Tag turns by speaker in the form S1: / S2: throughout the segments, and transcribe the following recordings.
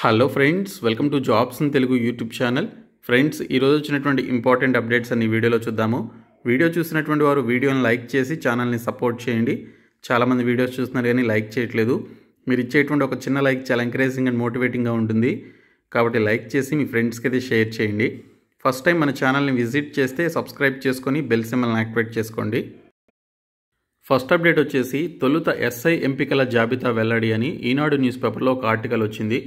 S1: hello friends welcome to jobs in Telugu YouTube channel friends ఈరోజు వచ్చినటువంటి important updates అన్ని వీడియోలో చూద్దాము వీడియో చూసినటువంటి వారు వీడియోని లైక్ చేసి ఛానల్ని సపోర్ట్ చేయండి చాలామంది వీడియోస్ చూస్తున్నారు కానీ లైక్ చేయట్లేదు మీరు ఇచ్చేటువంటి ఒక చిన్న లైక్ చాలా ఎంకరేజింగ్ అండ్ మోటివేటింగ్గా ఉంటుంది కాబట్టి లైక్ చేసి మీ ఫ్రెండ్స్కి అయితే షేర్ చేయండి ఫస్ట్ టైం మన ఛానల్ని విజిట్ చేస్తే సబ్స్క్రైబ్ చేసుకొని బెల్ సిమ్మల్ని యాక్టివేట్ చేసుకోండి ఫస్ట్ అప్డేట్ వచ్చేసి తొలుత ఎస్ఐ ఎంపికల జాబితా వెల్లడి అని ఈనాడు న్యూస్ పేపర్లో ఒక ఆర్టికల్ వచ్చింది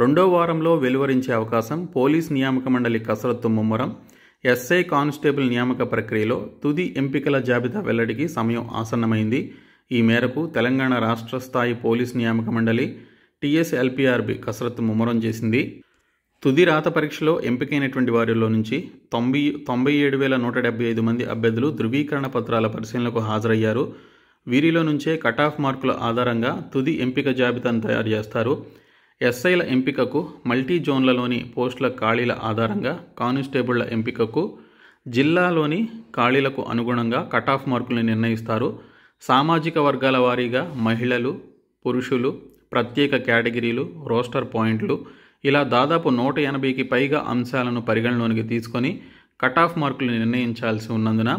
S1: రెండో వారంలో వెలువరించే అవకాశం పోలీస్ నియామక మండలి కసరత్తు ముమ్మరం ఎస్ఐ కానిస్టేబుల్ నియామక ప్రక్రియలో తుది ఎంపికల జాబితా వెల్లడికి సమయం ఆసన్నమైంది ఈ మేరకు తెలంగాణ రాష్ట్ర స్థాయి పోలీస్ నియామక మండలి టీఎస్ఎల్పిఆర్బి కసరత్తు ముమ్మరం చేసింది తుది రాత పరీక్షలో ఎంపికైనటువంటి వారిలో నుంచి తొంభై తొంభై ఏడు వేల నూట డెబ్బై ఐదు మంది అభ్యర్థులు ధృవీకరణ పత్రాల పరిశీలనకు హాజరయ్యారు వీరిలో నుంచే కటాఫ్ మార్కుల ఆధారంగా తుది ఎంపిక జాబితాను తయారు చేస్తారు ఎస్ఐల ఎంపికకు మల్టీ జోన్లలోని పోస్టుల ఖాళీల ఆధారంగా కానిస్టేబుళ్ల ఎంపికకు జిల్లాలోని ఖాళీలకు అనుగుణంగా కటాఫ్ మార్కులను నిర్ణయిస్తారు సామాజిక వర్గాల వారీగా మహిళలు పురుషులు ప్రత్యేక కేటగిరీలు రోస్టర్ పాయింట్లు ఇలా దాదాపు నూట ఎనభైకి పైగా అంశాలను పరిగణలోనికి తీసుకొని కటాఫ్ మార్కులు నిర్ణయించాల్సి ఉన్నందున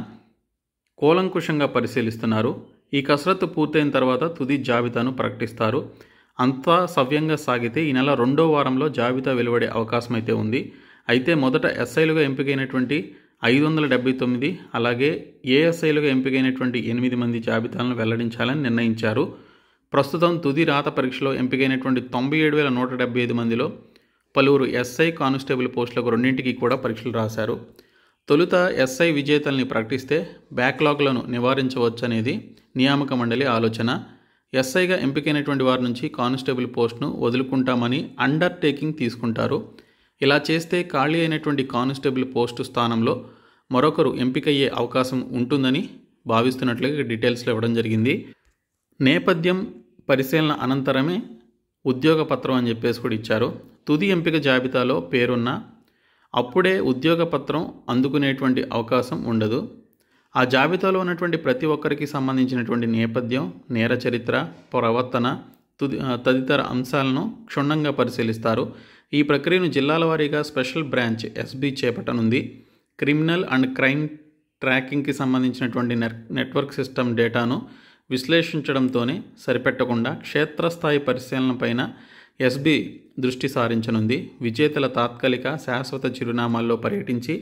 S1: కూలంకుషంగా పరిశీలిస్తున్నారు ఈ కసరత్తు పూర్తయిన తర్వాత తుది జాబితాను ప్రకటిస్తారు అంతా సవ్యంగా సాగితే ఈ నెల రెండో వారంలో జాబితా వెలువడే అవకాశం అయితే ఉంది అయితే మొదట ఎస్ఐలుగా ఎంపికైనటువంటి ఐదు వందల డెబ్బై తొమ్మిది అలాగే ఏఎస్ఐలుగా ఎంపికైనటువంటి ఎనిమిది మంది జాబితాలను వెల్లడించాలని నిర్ణయించారు ప్రస్తుతం తుది రాత పరీక్షలో ఎంపికైనటువంటి తొంభై ఏడు వేల నూట డెబ్బై ఐదు మందిలో పలువురు ఎస్ఐ కానిస్టేబుల్ పోస్టులకు రెండింటికి కూడా పరీక్షలు రాశారు తొలుత ఎస్ఐ విజేతల్ని ప్రకటిస్తే బ్యాక్లాగ్లను నివారించవచ్చనేది నియామక మండలి ఆలోచన ఎస్ఐగా ఎంపికైనటువంటి వారి నుంచి కానిస్టేబుల్ పోస్ట్ను వదులుకుంటామని అండర్ టేకింగ్ తీసుకుంటారు ఇలా చేస్తే ఖాళీ అయినటువంటి కానిస్టేబుల్ పోస్టు స్థానంలో మరొకరు ఎంపికయ్యే అవకాశం ఉంటుందని భావిస్తున్నట్లుగా డీటెయిల్స్లో ఇవ్వడం జరిగింది నేపథ్యం పరిశీలన అనంతరమే ఉద్యోగ పత్రం అని చెప్పేసి కూడా ఇచ్చారు తుది ఎంపిక జాబితాలో పేరున్న అప్పుడే ఉద్యోగ పత్రం అందుకునేటువంటి అవకాశం ఉండదు ఆ జాబితాలో ఉన్నటువంటి ప్రతి ఒక్కరికి సంబంధించినటువంటి నేపథ్యం నేర చరిత్ర ప్రవర్తన తుది తదితర అంశాలను క్షుణ్ణంగా పరిశీలిస్తారు ఈ ప్రక్రియను జిల్లాల వారీగా స్పెషల్ బ్రాంచ్ ఎస్బీ చేపట్టనుంది క్రిమినల్ అండ్ క్రైమ్ ట్రాకింగ్కి సంబంధించినటువంటి నెట్వర్క్ సిస్టమ్ డేటాను విశ్లేషించడంతోనే సరిపెట్టకుండా క్షేత్రస్థాయి పరిశీలనపైన ఎస్బీ దృష్టి సారించనుంది విజేతల తాత్కాలిక శాశ్వత చిరునామాల్లో పర్యటించి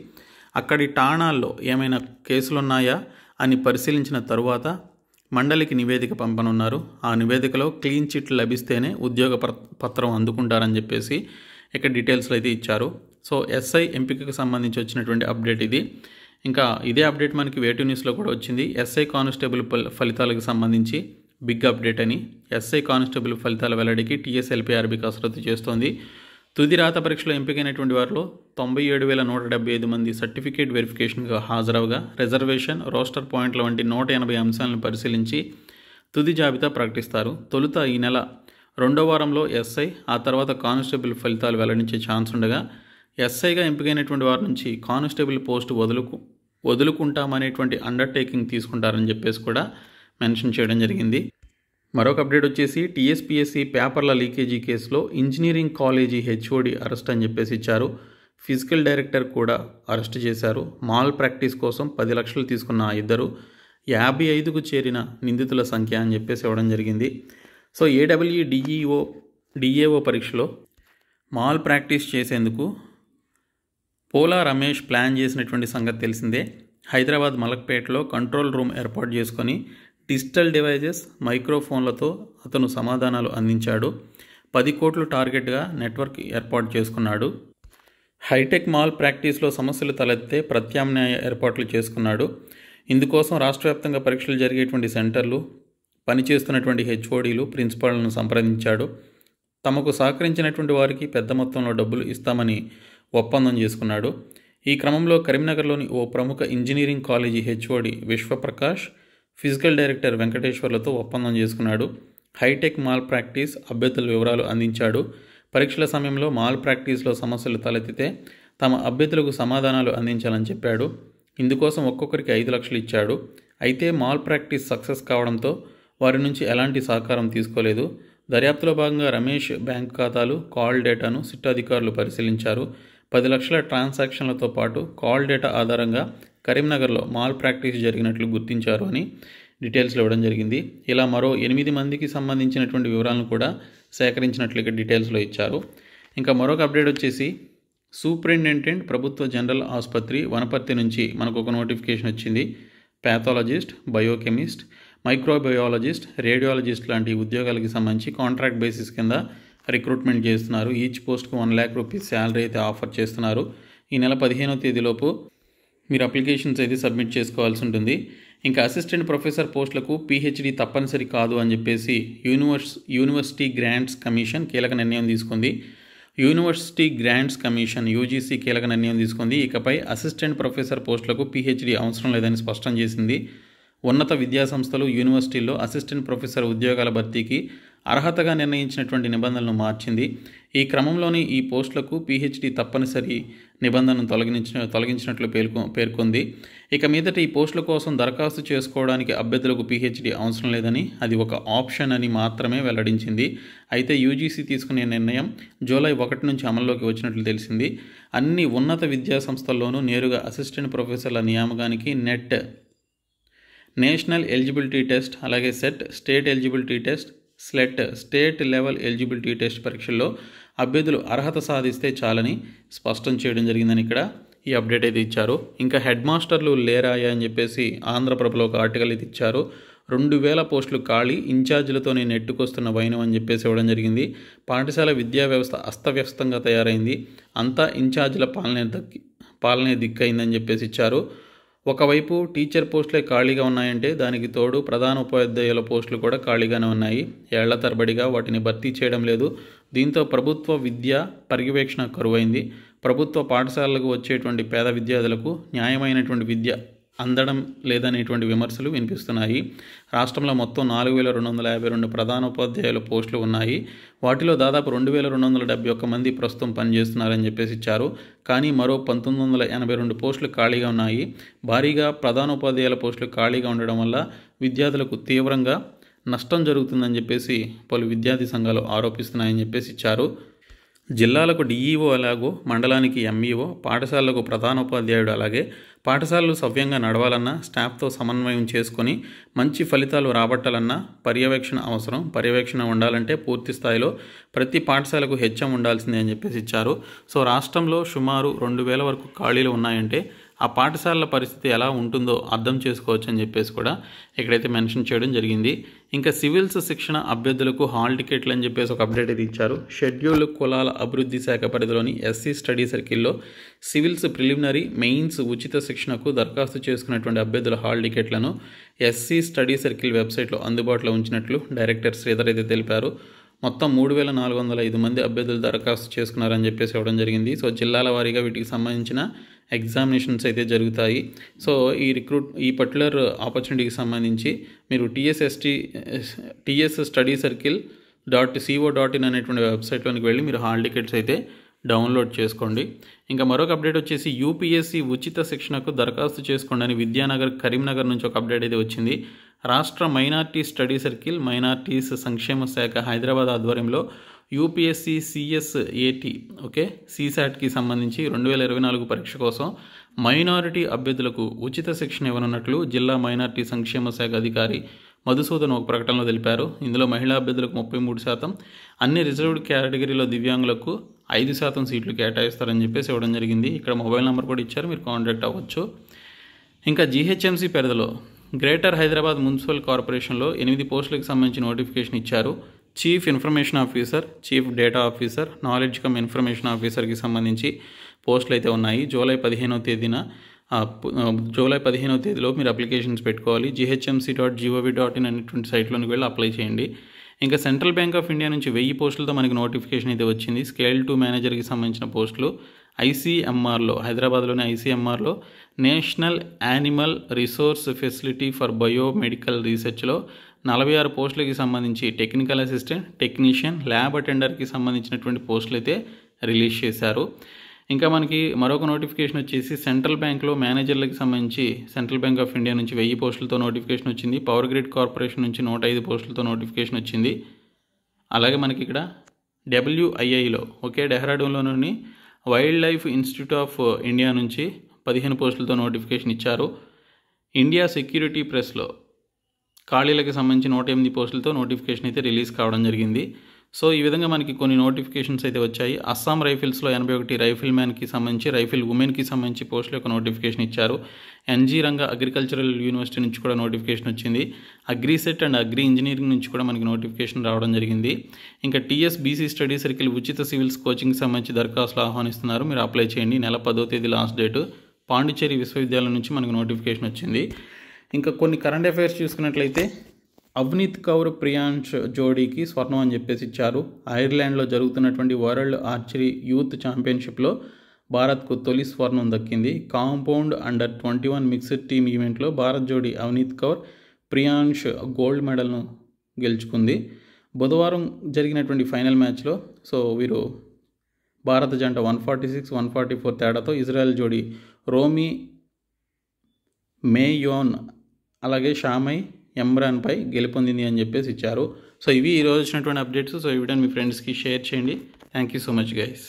S1: అక్కడి ఠాణాల్లో ఏమైనా కేసులున్నాయా అని పరిశీలించిన తరువాత మండలికి నివేదిక పంపనున్నారు ఆ నివేదికలో క్లీన్ చిట్ లభిస్తేనే ఉద్యోగ పత్రం అందుకుంటారని చెప్పేసి ఇక్కడ డీటెయిల్స్లో అయితే ఇచ్చారు సో ఎస్ఐ ఎంపికకు సంబంధించి వచ్చినటువంటి అప్డేట్ ఇది ఇంకా ఇదే అప్డేట్ మనకి వేటు న్యూస్లో కూడా వచ్చింది ఎస్ఐ కానిస్టేబుల్ ఫలితాలకు సంబంధించి బిగ్ అప్డేట్ అని ఎస్ఐ కానిస్టేబుల్ ఫలితాల వెల్లడికి టీఎస్ఎల్పీఆర్బీ కసరత్తు చేస్తోంది తుది రాత పరీక్షలో ఎంపికైనటువంటి వారిలో తొంభై ఏడు వేల నూట డెబ్బై ఐదు మంది సర్టిఫికేట్ వెరిఫికేషన్కు హాజరవగా రిజర్వేషన్ రోస్టర్ పాయింట్ల వంటి నూట ఎనభై అంశాలను పరిశీలించి తుది జాబితా ప్రకటిస్తారు తొలుత ఈ నెల రెండో వారంలో ఎస్ఐ ఆ తర్వాత కానిస్టేబుల్ ఫలితాలు వెల్లడించే ఛాన్స్ ఉండగా ఎస్ఐగా ఎంపికైనటువంటి వారి నుంచి కానిస్టేబుల్ పోస్ట్ వదులుకు వదులుకుంటామనేటువంటి అండర్టేకింగ్ తీసుకుంటారని చెప్పేసి కూడా మెన్షన్ చేయడం జరిగింది మరొక అప్డేట్ వచ్చేసి టీఎస్పీఎస్సీ పేపర్ల లీకేజీ కేసులో ఇంజనీరింగ్ కాలేజీ హెచ్ఓడి అరెస్ట్ అని చెప్పేసి ఇచ్చారు ఫిజికల్ డైరెక్టర్ కూడా అరెస్ట్ చేశారు మాల్ ప్రాక్టీస్ కోసం పది లక్షలు తీసుకున్న ఆ ఇద్దరు యాభై ఐదుకు చేరిన నిందితుల సంఖ్య అని చెప్పేసి ఇవ్వడం జరిగింది సో ఏడబ్ల్యూ డిఈఓ డిఏఓ పరీక్షలో మాల్ ప్రాక్టీస్ చేసేందుకు పోలా రమేష్ ప్లాన్ చేసినటువంటి సంగతి తెలిసిందే హైదరాబాద్ మలక్పేటలో కంట్రోల్ రూమ్ ఏర్పాటు చేసుకొని డిజిటల్ డివైజెస్ మైక్రోఫోన్లతో అతను సమాధానాలు అందించాడు పది కోట్లు టార్గెట్గా నెట్వర్క్ ఏర్పాటు చేసుకున్నాడు హైటెక్ మాల్ ప్రాక్టీస్లో సమస్యలు తలెత్తే ప్రత్యామ్నాయ ఏర్పాట్లు చేసుకున్నాడు ఇందుకోసం రాష్ట్ర వ్యాప్తంగా పరీక్షలు జరిగేటువంటి సెంటర్లు పనిచేస్తున్నటువంటి హెచ్ఓడీలు ప్రిన్సిపాల్ను సంప్రదించాడు తమకు సహకరించినటువంటి వారికి పెద్ద మొత్తంలో డబ్బులు ఇస్తామని ఒప్పందం చేసుకున్నాడు ఈ క్రమంలో కరీంనగర్లోని ఓ ప్రముఖ engineering college HOD Vishwaprakash physical director వెంకటేశ్వర్లతో ఒప్పందం చేసుకున్నాడు హైటెక్ మాల్ ప్రాక్టీస్ అభ్యర్థుల వివరాలు అందించాడు పరీక్షల సమయంలో మాల్ ప్రాక్టీస్లో సమస్యలు తలెత్తితే తమ అభ్యర్థులకు సమాధానాలు అందించాలని చెప్పాడు ఇందుకోసం ఒక్కొక్కరికి ఐదు లక్షలు ఇచ్చాడు అయితే మాల్ ప్రాక్టీస్ సక్సెస్ కావడంతో వారి నుంచి ఎలాంటి సహకారం తీసుకోలేదు దర్యాప్తులో భాగంగా రమేష్ బ్యాంక్ ఖాతాలు కాల్ డేటాను సిట్ అధికారులు పరిశీలించారు పది లక్షల ట్రాన్సాక్షన్లతో పాటు కాల్ డేటా ఆధారంగా కరీంనగర్లో మాల్ ప్రాక్టీస్ జరిగినట్లు గుర్తించారు అని డీటెయిల్స్లో ఇవ్వడం జరిగింది ఇలా మరో ఎనిమిది మందికి సంబంధించినటువంటి వివరాలను కూడా సేకరించినట్లు ఇక్కడ డీటెయిల్స్లో ఇచ్చారు ఇంకా మరొక అప్డేట్ వచ్చేసి సూపరింటెండెంట్ ప్రభుత్వ జనరల్ ఆసుపత్రి వనపర్తి నుంచి మనకు ఒక నోటిఫికేషన్ వచ్చింది ప్యాథాలజిస్ట్ బయోకెమిస్ట్ మైక్రోబయాలజిస్ట్ రేడియాలజిస్ట్ లాంటి ఉద్యోగాలకి సంబంధించి కాంట్రాక్ట్ బేసిస్ కింద రిక్రూట్మెంట్ చేస్తున్నారు ఈచ్ పోస్ట్కు వన్ ల్యాక్ రూపీస్ శాలరీ అయితే ఆఫర్ చేస్తున్నారు ఈ నెల పదిహేనో తేదీలోపు మీరు అప్లికేషన్స్ అయితే సబ్మిట్ చేసుకోవాల్సి ఉంటుంది ఇంకా అసిస్టెంట్ ప్రొఫెసర్ పోస్టులకు పీహెచ్డీ తప్పనిసరి కాదు అని చెప్పేసి యూనివర్స్ యూనివర్సిటీ గ్రాంట్స్ కమిషన్ కీలక నిర్ణయం తీసుకుంది యూనివర్సిటీ గ్రాంట్స్ కమిషన్ యూజీసీ కీలక నిర్ణయం తీసుకుంది ఇకపై అసిస్టెంట్ ప్రొఫెసర్ పోస్టులకు పీహెచ్డీ అవసరం లేదని స్పష్టం చేసింది ఉన్నత విద్యాసంస్థలు యూనివర్సిటీల్లో అసిస్టెంట్ ప్రొఫెసర్ ఉద్యోగాల భర్తీకి అర్హతగా నిర్ణయించినటువంటి నిబంధనలను మార్చింది ఈ క్రమంలోనే ఈ పోస్టులకు పీహెచ్డీ తప్పనిసరి నిబంధనను తొలగించిన తొలగించినట్లు పేర్కొ పేర్కొంది ఇక మీదట ఈ పోస్టుల కోసం దరఖాస్తు చేసుకోవడానికి అభ్యర్థులకు పీహెచ్డీ అవసరం లేదని అది ఒక ఆప్షన్ అని మాత్రమే వెల్లడించింది అయితే యూజీసీ తీసుకునే నిర్ణయం జూలై ఒకటి నుంచి అమల్లోకి వచ్చినట్లు తెలిసింది అన్ని ఉన్నత విద్యా సంస్థల్లోనూ నేరుగా అసిస్టెంట్ ప్రొఫెసర్ల నియామకానికి నెట్ నేషనల్ ఎలిజిబిలిటీ టెస్ట్ అలాగే SET state eligibility test SLET state level eligibility test పరీక్షల్లో అభ్యర్థులు అర్హత సాధిస్తే చాలని స్పష్టం చేయడం జరిగిందని ఇక్కడ ఈ అప్డేట్ అయితే ఇచ్చారు ఇంకా హెడ్ మాస్టర్లు లేరాయా అని చెప్పేసి ఆంధ్రప్రభలో ఒక ఆర్టికల్ అయితే ఇచ్చారు రెండు వేల పోస్టులు ఖాళీ ఇన్ఛార్జీలతోనే నెట్టుకొస్తున్న వైనం అని చెప్పేసి ఇవ్వడం జరిగింది పాఠశాల విద్యా వ్యవస్థ అస్తవ్యస్తంగా తయారైంది అంతా ఇన్ఛార్జీల పాలనే దక్కి పాలనే దిక్కైందని చెప్పేసి ఇచ్చారు ఒకవైపు టీచర్ పోస్టులే ఖాళీగా ఉన్నాయంటే దానికి తోడు ప్రధాన ఉపాధ్యాయుల పోస్టులు కూడా ఖాళీగానే ఉన్నాయి ఏళ్ల తరబడిగా వాటిని భర్తీ చేయడం లేదు దీంతో ప్రభుత్వ విద్య పర్యవేక్షణ కరువైంది ప్రభుత్వ పాఠశాలలకు వచ్చేటువంటి పేద విద్యార్థులకు న్యాయమైనటువంటి విద్య అందడం లేదనేటువంటి విమర్శలు వినిపిస్తున్నాయి రాష్ట్రంలో మొత్తం నాలుగు వేల రెండు వందల యాభై రెండు ప్రధాన ఉపాధ్యాయుల పోస్టులు ఉన్నాయి వాటిలో దాదాపు రెండు వేల రెండు వందల డెబ్బై ఒక్క మంది ప్రస్తుతం పనిచేస్తున్నారని చెప్పేసి ఇచ్చారు కానీ మరో పంతొమ్మిది వందల ఎనభై రెండు పోస్టులు ఖాళీగా ఉన్నాయి భారీగా ప్రధానోపాధ్యాయుల పోస్టులు ఖాళీగా ఉండడం వల్ల విద్యార్థులకు తీవ్రంగా నష్టం జరుగుతుందని చెప్పేసి పలు విద్యార్థి సంఘాలు ఆరోపిస్తున్నాయని చెప్పేసి ఇచ్చారు జిల్లాలకు డిఈఓ e అలాగో మండలానికి ఎంఈఓ e పాఠశాలలకు ప్రధానోపాధ్యాయుడు అలాగే పాఠశాలలు సవ్యంగా నడవాలన్నా స్టాఫ్తో సమన్వయం చేసుకొని మంచి ఫలితాలు రాబట్టాలన్నా పర్యవేక్షణ అవసరం పర్యవేక్షణ ఉండాలంటే పూర్తి స్థాయిలో ప్రతి పాఠశాలకు హెచ్ఎం ఉండాల్సిందే అని చెప్పేసి ఇచ్చారు సో రాష్ట్రంలో సుమారు రెండు వేల వరకు ఖాళీలు ఉన్నాయంటే ఆ పాఠశాలల పరిస్థితి ఎలా ఉంటుందో అర్థం చేసుకోవచ్చు అని చెప్పేసి కూడా ఇక్కడైతే మెన్షన్ చేయడం జరిగింది ఇంకా సివిల్స్ శిక్షణ అభ్యర్థులకు హాల్ టికెట్లు అని చెప్పేసి ఒక అప్డేట్ అయితే ఇచ్చారు షెడ్యూల్ కులాల అభివృద్ధి శాఖ పరిధిలోని ఎస్సీ స్టడీ సర్కిల్లో సివిల్స్ ప్రిలిమినరీ మెయిన్స్ ఉచిత శిక్షణకు దరఖాస్తు చేసుకున్నటువంటి అభ్యర్థుల హాల్ టికెట్లను ఎస్సీ స్టడీ సర్కిల్ వెబ్సైట్లో అందుబాటులో ఉంచినట్లు డైరెక్టర్ శ్రీధర్ అయితే తెలిపారు మొత్తం మూడు వేల నాలుగు వందల ఐదు మంది అభ్యర్థులు దరఖాస్తు చేసుకున్నారని చెప్పేసి ఇవ్వడం జరిగింది సో జిల్లాల వారీగా వీటికి సంబంధించిన ఎగ్జామినేషన్స్ అయితే జరుగుతాయి సో ఈ రిక్రూట్ ఈ పర్టికులర్ ఆపర్చునిటీకి సంబంధించి మీరు TSST TS study circle dot co dot in అనేటువంటి వెబ్సైట్లోనికి వెళ్ళి మీరు హాల్ టికెట్స్ అయితే డౌన్లోడ్ చేసుకోండి ఇంకా మరొక అప్డేట్ వచ్చేసి యూపీఎస్సీ ఉచిత శిక్షణకు దరఖాస్తు చేసుకోండి అని విద్యానగర్ కరీంనగర్ నుంచి ఒక అప్డేట్ అయితే వచ్చింది రాష్ట్ర మైనార్టీ స్టడీ సర్కిల్ మైనార్టీస్ సంక్షేమ శాఖ హైదరాబాద్ ఆధ్వర్యంలో యూపీఎస్సీ సిఎస్ఏటి ఓకే సీసాట్కి సంబంధించి రెండు వేల ఇరవై నాలుగు పరీక్ష కోసం మైనారిటీ అభ్యర్థులకు ఉచిత శిక్షణ ఇవ్వనున్నట్లు జిల్లా మైనారిటీ సంక్షేమ శాఖ అధికారి మధుసూదన్ ఒక ప్రకటనలో తెలిపారు ఇందులో మహిళా అభ్యర్థులకు ముప్పై మూడు శాతం అన్ని రిజర్వ్డ్ కేటగిరీలో దివ్యాంగులకు ఐదు శాతం సీట్లు కేటాయిస్తారని చెప్పేసి ఇవ్వడం జరిగింది ఇక్కడ మొబైల్ నెంబర్ కూడా ఇచ్చారు మీరు కాంటాక్ట్ అవ్వచ్చు ఇంకా జీహెచ్ఎంసీ పరిధిలో గ్రేటర్ హైదరాబాద్ మున్సిపల్ కార్పొరేషన్లో ఎనిమిది పోస్టులకు సంబంధించి నోటిఫికేషన్ ఇచ్చారు chief information officer chief data officer knowledge cum information ఆఫీసర్కి సంబంధించి పోస్టులు అయితే ఉన్నాయి జూలై పదిహేనో తేదీన జూలై పదిహేనో తేదీలో మీరు అప్లికేషన్స్ పెట్టుకోవాలి GHMC dot gov dot in అనేటువంటి సైట్లోకి వెళ్ళి అప్లై చేయండి ఇంకా సెంట్రల్ బ్యాంక్ ఆఫ్ ఇండియా నుంచి వెయ్యి పోస్టులతో మనకి నోటిఫికేషన్ అయితే వచ్చింది స్కేల్ టు మేనేజర్కి సంబంధించిన పోస్టులు ఐసీఎంఆర్లో హైదరాబాద్లోని ఐసీఎంఆర్లో national animal resource facility for biomedical రీసెర్చ్లో నలభై ఆరు పోస్టులకి సంబంధించి టెక్నికల్ అసిస్టెంట్ టెక్నీషియన్ ల్యాబ్ అటెండర్కి సంబంధించినటువంటి పోస్టులు అయితే రిలీజ్ చేశారు ఇంకా మనకి మరొక నోటిఫికేషన్ వచ్చేసి సెంట్రల్ బ్యాంక్లో మేనేజర్లకు సంబంధించి సెంట్రల్ బ్యాంక్ ఆఫ్ ఇండియా నుంచి వెయ్యి పోస్టులతో నోటిఫికేషన్ వచ్చింది పవర్ గ్రిడ్ కార్పొరేషన్ నుంచి నూట ఐదు పోస్టులతో నోటిఫికేషన్ వచ్చింది అలాగే మనకి ఇక్కడ డబ్ల్యూఐఐలో ఓకే డెహ్రాడూన్లోని wildlife institute of India నుంచి పదిహేను పోస్టులతో నోటిఫికేషన్ ఇచ్చారు ఇండియా సెక్యూరిటీ ప్రెస్లో ఖాళీలకు సంబంధించి నూట ఎనిమిది పోస్టులతో నోటిఫికేషన్ అయితే రిలీజ్ కావడం జరిగింది సో ఈ విధంగా మనకి కొన్ని నోటిఫికేషన్స్ అయితే వచ్చాయి అస్సాం రైఫిల్స్లో ఎనభై ఒకటి రైఫిల్ మ్యాన్కి సంబంధించి రైఫిల్ ఉమెన్కి సంబంధించి పోస్టుల యొక్క నోటిఫికేషన్ ఇచ్చారు ఎన్జీ రంగ అగ్రికల్చరల్ యూనివర్సిటీ నుంచి కూడా నోటిఫికేషన్ వచ్చింది అగ్రిసెట్ అండ్ అగ్రి ఇంజనీరింగ్ నుంచి కూడా మనకి నోటిఫికేషన్ రావడం జరిగింది ఇంకా టీఎస్బీసీ స్టడీ సర్కిల్ ఉచిత సివిల్స్ కోచింగ్కి సంబంధించి దరఖాస్తులు ఆహ్వానిస్తున్నారు మీరు అప్లై చేయండి నెల పదో తేదీ లాస్ట్ డేటు పాండిచ్చేరి విశ్వవిద్యాలయం నుంచి మనకు నోటిఫికేషన్ వచ్చింది ఇంకా కొన్ని కరెంట్ అఫైర్స్ చూసుకున్నట్లయితే అవ్నీత్ కౌర్ ప్రియాంష్ జోడీకి స్వర్ణం అని చెప్పేసి ఇచ్చారు ఐర్లాండ్లో జరుగుతున్నటువంటి వరల్డ్ ఆర్చరీ యూత్ ఛాంపియన్షిప్లో భారత్కు తొలి స్వర్ణం దక్కింది compound under twenty one mixed team ఈవెంట్లో భారత్ జోడీ అవనీత్ కౌర్ ప్రియాంష్ గోల్డ్ మెడల్ను గెలుచుకుంది బుధవారం జరిగినటువంటి ఫైనల్ మ్యాచ్లో సో వీరు భారత జంట one forty six one forty four తేడాతో ఇజ్రాయెల్ జోడీ రోమీ మేయోన్ అలాగే షామై ఎమ్రాన్పై గెలుపొందింది అని చెప్పేసి ఇచ్చారు సో ఇవి ఈరోజు వచ్చినటువంటి అప్డేట్స్ సో ఇవి మీ ఫ్రెండ్స్కి షేర్ చేయండి thank you so much guys